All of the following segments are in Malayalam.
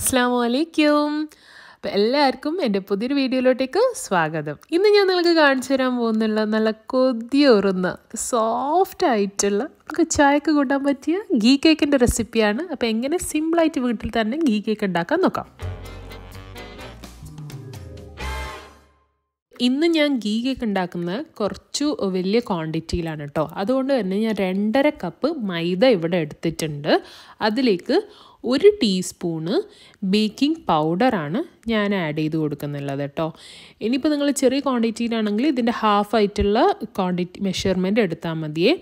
അസ്സാം വലൈക്കും അപ്പോൾ എല്ലാവർക്കും എൻ്റെ പുതിയൊരു വീഡിയോയിലോട്ടേക്ക് സ്വാഗതം ഇന്ന് ഞാൻ നിങ്ങൾക്ക് കാണിച്ചു തരാൻ പോകുന്നുള്ള നല്ല കൊതിയുറുന്ന സോഫ്റ്റ് ആയിട്ടുള്ള നമുക്ക് ചായക്ക് കൂട്ടാൻ പറ്റിയ ഗീ കേക്കിൻ്റെ റെസിപ്പിയാണ് അപ്പോൾ എങ്ങനെ സിമ്പിളായിട്ട് വീട്ടിൽ തന്നെ ഗീ കേക്ക് ഉണ്ടാക്കാൻ നോക്കാം ഇന്ന് ഞാൻ ഗീ കേക്ക് ഉണ്ടാക്കുന്നത് കുറച്ച് വലിയ ക്വാണ്ടിറ്റിയിലാണ് കേട്ടോ അതുകൊണ്ട് തന്നെ ഞാൻ രണ്ടര കപ്പ് മൈദ ഇവിടെ എടുത്തിട്ടുണ്ട് അതിലേക്ക് ഒരു ടീസ്പൂണ് ബേക്കിംഗ് പൗഡറാണ് ഞാൻ ആഡ് ചെയ്ത് കൊടുക്കുന്നുള്ളത് കേട്ടോ ഇനിയിപ്പോൾ നിങ്ങൾ ചെറിയ ക്വാണ്ടിറ്റിയിലാണെങ്കിൽ ഇതിൻ്റെ ഹാഫ് ആയിട്ടുള്ള ക്വാണ്ടിറ്റി മെഷർമെൻറ്റ് എടുത്താൽ മതിയേ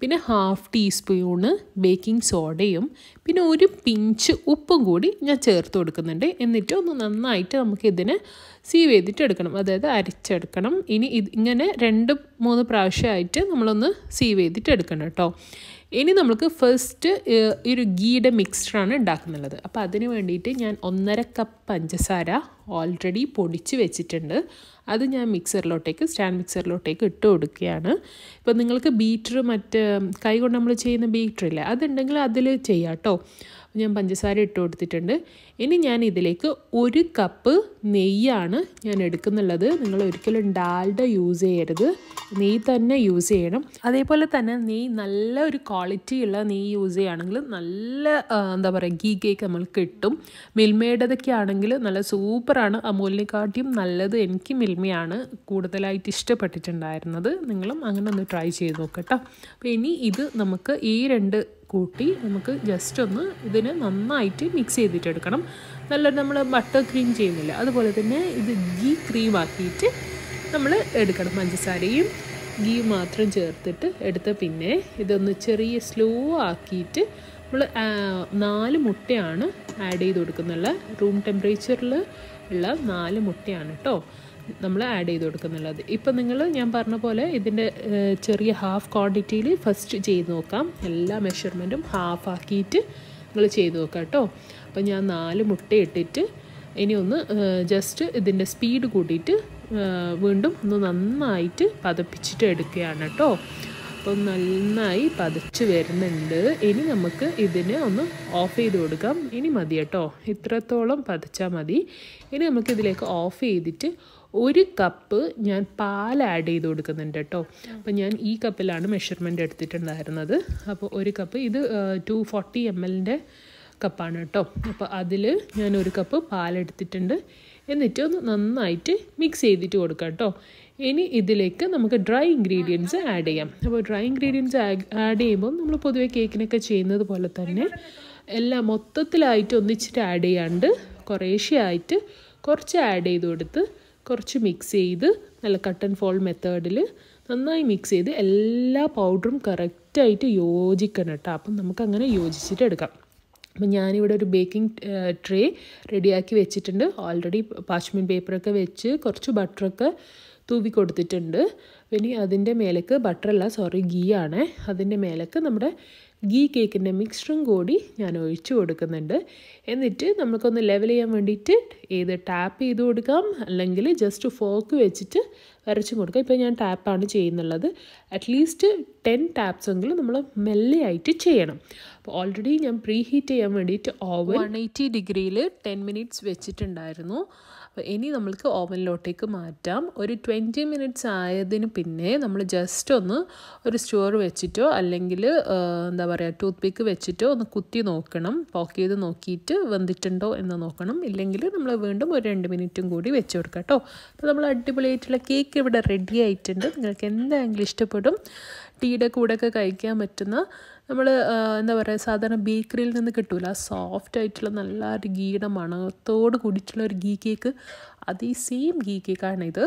പിന്നെ ഹാഫ് ടീസ്പൂണ് ബേക്കിംഗ് സോഡയും പിന്നെ ഒരു പിഞ്ച് ഉപ്പും കൂടി ഞാൻ ചേർത്ത് കൊടുക്കുന്നുണ്ട് എന്നിട്ട് ഒന്ന് നന്നായിട്ട് നമുക്കിതിനെ സീവ് ചെയ്തിട്ട് എടുക്കണം അതായത് അരിച്ചെടുക്കണം ഇനി ഇത് ഇങ്ങനെ രണ്ട് മൂന്ന് പ്രാവശ്യമായിട്ട് നമ്മളൊന്ന് സീവ് ചെയ്തിട്ട് എടുക്കണം കേട്ടോ ഇനി നമുക്ക് ഫസ്റ്റ് ഒരു ഗീയുടെ മിക്സ്ചറാണ് ഉണ്ടാക്കുന്നുള്ളത് അപ്പോൾ അതിന് വേണ്ടിയിട്ട് ഞാൻ ഒന്നര കപ്പ് പഞ്ചസാര ഓൾറെഡി പൊടിച്ച് വെച്ചിട്ടുണ്ട് അത് ഞാൻ മിക്സറിലോട്ടേക്ക് സ്റ്റാൻഡ് മിക്സറിലോട്ടേക്ക് ഇട്ട് കൊടുക്കുകയാണ് ഇപ്പം നിങ്ങൾക്ക് ബീറ്റർ മറ്റ് കൈ കൊണ്ട് നമ്മൾ ചെയ്യുന്ന ബീറ്ററില്ല അതുണ്ടെങ്കിൽ അതിൽ ചെയ്യാം കേട്ടോ ഞാൻ പഞ്ചസാര ഇട്ട് കൊടുത്തിട്ടുണ്ട് ഇനി ഞാൻ ഇതിലേക്ക് ഒരു കപ്പ് നെയ്യാണ് ഞാൻ എടുക്കുന്നുള്ളത് നിങ്ങൾ ഒരിക്കലും ഡാൽഡ യൂസ് ചെയ്യരുത് നെയ്യ് തന്നെ യൂസ് ചെയ്യണം അതേപോലെ തന്നെ നെയ്യ് നല്ല ഒരു ക്വാളിറ്റിയുള്ള നെയ്യ് യൂസ് ചെയ്യുകയാണെങ്കിൽ നല്ല എന്താ പറയുക ഗീ കേക്ക് നമ്മൾ കിട്ടും മിൽമേഡതൊക്കെ ആണെങ്കിൽ നല്ല സൂപ്പറാണ് അമൂലിനെക്കാട്ടിയും നല്ലത് എനിക്ക് മിൽമ കീമയാണ് കൂടുതലായിട്ട് ഇഷ്ടപ്പെട്ടിട്ടുണ്ടായിരുന്നത് നിങ്ങളും അങ്ങനെ ഒന്ന് ട്രൈ ചെയ്ത് നോക്കട്ടോ അപ്പോൾ ഇനി ഇത് നമുക്ക് ഈ രണ്ട് കൂട്ടി നമുക്ക് ജസ്റ്റ് ഒന്ന് ഇതിന് നന്നായിട്ട് മിക്സ് ചെയ്തിട്ടെടുക്കണം നല്ല നമ്മൾ ബട്ടർ ക്രീം ചെയ്യുന്നില്ല അതുപോലെ തന്നെ ഇത് ഗീ ക്രീം ആക്കിയിട്ട് നമ്മൾ എടുക്കണം പഞ്ചസാരയും ഗീ മാത്രം ചേർത്തിട്ട് എടുത്ത പിന്നെ ഇതൊന്ന് ചെറിയ സ്ലോ ആക്കിയിട്ട് നമ്മൾ നാല് മുട്ടയാണ് ആഡ് ചെയ്ത് കൊടുക്കുന്നുള്ള റൂം ടെമ്പറേച്ചറിൽ ഉള്ള നാല് മുട്ടയാണ് കേട്ടോ നമ്മൾ ആഡ് ചെയ്ത് കൊടുക്കുന്നുള്ളത് ഇപ്പം നിങ്ങൾ ഞാൻ പറഞ്ഞ പോലെ ഇതിൻ്റെ ചെറിയ ഹാഫ് ക്വാണ്ടിറ്റിയിൽ ഫസ്റ്റ് ചെയ്ത് നോക്കാം എല്ലാ മെഷർമെൻറ്റും ഹാഫ് ആക്കിയിട്ട് നിങ്ങൾ ചെയ്ത് നോക്കാം കേട്ടോ അപ്പം ഞാൻ നാല് മുട്ട ഇട്ടിട്ട് ഇനി ഒന്ന് ജസ്റ്റ് ഇതിൻ്റെ സ്പീഡ് കൂട്ടിയിട്ട് വീണ്ടും ഒന്ന് നന്നായിട്ട് പതപ്പിച്ചിട്ട് എടുക്കുകയാണ് കേട്ടോ അപ്പം നന്നായി പതച്ച് വരുന്നുണ്ട് ഇനി നമുക്ക് ഇതിനെ ഒന്ന് ഓഫ് ചെയ്ത് കൊടുക്കാം ഇനി മതി കേട്ടോ ഇത്രത്തോളം പതച്ചാൽ മതി ഇനി നമുക്ക് ഇതിലേക്ക് ഓഫ് ചെയ്തിട്ട് ഒരു കപ്പ് ഞാൻ പാൽ ആഡ് ചെയ്ത് കൊടുക്കുന്നുണ്ട് കേട്ടോ അപ്പോൾ ഞാൻ ഈ കപ്പിലാണ് മെഷർമെൻറ്റ് എടുത്തിട്ടുണ്ടായിരുന്നത് അപ്പോൾ ഒരു കപ്പ് ഇത് ടു ഫോർട്ടി എം എല്ലിൻ്റെ കപ്പാണ് കേട്ടോ അപ്പോൾ അതിൽ ഞാൻ ഒരു കപ്പ് എടുത്തിട്ടുണ്ട് എന്നിട്ട് ഒന്ന് നന്നായിട്ട് മിക്സ് ചെയ്തിട്ട് കൊടുക്കാം കേട്ടോ ഇനി ഇതിലേക്ക് നമുക്ക് ഡ്രൈ ഇൻഗ്രീഡിയൻസ് ആഡ് ചെയ്യാം അപ്പോൾ ഡ്രൈ ഇൻഗ്രീഡിയൻസ് ആഡ് ചെയ്യുമ്പോൾ നമ്മൾ പൊതുവെ കേക്കിനൊക്കെ ചെയ്യുന്നത് പോലെ തന്നെ എല്ലാം മൊത്തത്തിലായിട്ട് ഒന്നിച്ചിട്ട് ആഡ് ചെയ്യാണ്ട് കുറേശ്ശെ ആയിട്ട് കുറച്ച് ആഡ് ചെയ്ത് കൊടുത്ത് കുറച്ച് മിക്സ് ചെയ്ത് നല്ല കട്ട് ആൻഡ് ഫോൾ മെത്തേഡിൽ നന്നായി മിക്സ് ചെയ്ത് എല്ലാ പൗഡറും കറക്റ്റായിട്ട് യോജിക്കണം കേട്ടോ അപ്പം നമുക്കങ്ങനെ യോജിച്ചിട്ട് എടുക്കാം അപ്പം ഞാനിവിടെ ഒരു ബേക്കിംഗ് ട്രേ റെഡിയാക്കി വെച്ചിട്ടുണ്ട് ഓൾറെഡി പാച്ച്മെൻറ്റ് പേപ്പറൊക്കെ വെച്ച് കുറച്ച് ബട്ടറൊക്കെ തൂവി കൊടുത്തിട്ടുണ്ട് ഇനി അതിൻ്റെ മേലേക്ക് ബട്ടറല്ല സോറി ഗീ ആണ് അതിൻ്റെ മേലേക്ക് നമ്മുടെ ഗീ കേക്കിൻ്റെ മിക്സ്ചറും കൂടി ഞാൻ ഒഴിച്ചു കൊടുക്കുന്നുണ്ട് എന്നിട്ട് നമുക്കൊന്ന് ലെവൽ ചെയ്യാൻ വേണ്ടിയിട്ട് ഏത് ടാപ്പ് ചെയ്ത് കൊടുക്കാം അല്ലെങ്കിൽ ജസ്റ്റ് ഫോക്ക് വെച്ചിട്ട് വരച്ചും കൊടുക്കാം ഇപ്പോൾ ഞാൻ ടാപ്പാണ് ചെയ്യുന്നുള്ളത് അറ്റ്ലീസ്റ്റ് ടെൻ ടാപ്സെങ്കിലും എങ്കിലും നമ്മൾ മെല്ലെയായിട്ട് ചെയ്യണം അപ്പോൾ ഓൾറെഡി ഞാൻ പ്രീ ഹീറ്റ് ചെയ്യാൻ വേണ്ടിയിട്ട് ഓവൻ വൺ എയ്റ്റി ഡിഗ്രിയിൽ ടെൻ മിനിറ്റ്സ് വെച്ചിട്ടുണ്ടായിരുന്നു അപ്പോൾ ഇനി നമ്മൾക്ക് ഓവനിലോട്ടേക്ക് മാറ്റാം ഒരു ട്വൻ ട്വൻറ്റി മിനിറ്റ്സ് ആയതിന് പിന്നെ നമ്മൾ ജസ്റ്റ് ഒന്ന് ഒരു സ്റ്റോർ വെച്ചിട്ടോ അല്ലെങ്കിൽ എന്താ പറയുക ടൂത്ത് പിക്ക് വെച്ചിട്ടോ ഒന്ന് കുത്തി നോക്കണം പോക്ക് ചെയ്ത് നോക്കിയിട്ട് വന്നിട്ടുണ്ടോ എന്ന് നോക്കണം ഇല്ലെങ്കിൽ നമ്മൾ വീണ്ടും ഒരു രണ്ട് മിനിറ്റും കൂടി വെച്ച് കൊടുക്കാം കേട്ടോ അപ്പോൾ നമ്മൾ അടിപൊളിയായിട്ടുള്ള കേക്ക് ഇവിടെ റെഡി ആയിട്ടുണ്ട് നിങ്ങൾക്ക് എന്താണെങ്കിലും ഇഷ്ടപ്പെടും ടീയുടെ കൂടെ ഒക്കെ കഴിക്കാൻ പറ്റുന്ന നമ്മൾ എന്താ പറയുക സാധാരണ ബേക്കറിയിൽ നിന്ന് കിട്ടില്ല സോഫ്റ്റ് ആയിട്ടുള്ള നല്ല ഒരു ഗീയുടെ മണത്തോട് കൂടിയിട്ടുള്ള ഒരു ഗീ കേക്ക് അത് ഈ സെയിം ഗീ കേക്കാണ് ഇത്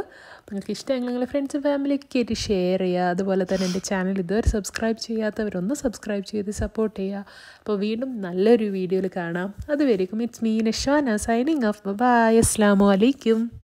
നിങ്ങൾക്ക് ഇഷ്ടമെങ്കിൽ നിങ്ങളുടെ ഫ്രണ്ട്സും ഫാമിലിയൊക്കെ ആയിട്ട് ഷെയർ ചെയ്യുക അതുപോലെ തന്നെ എൻ്റെ ചാനൽ ഇതുവരെ സബ്സ്ക്രൈബ് ചെയ്യാത്തവരൊന്ന് സബ്സ്ക്രൈബ് ചെയ്ത് സപ്പോർട്ട് ചെയ്യുക അപ്പോൾ വീണ്ടും നല്ലൊരു വീഡിയോയിൽ കാണാം അതുവരേക്കും it's me Nashana signing off bye അസ്ലാമലൈക്കും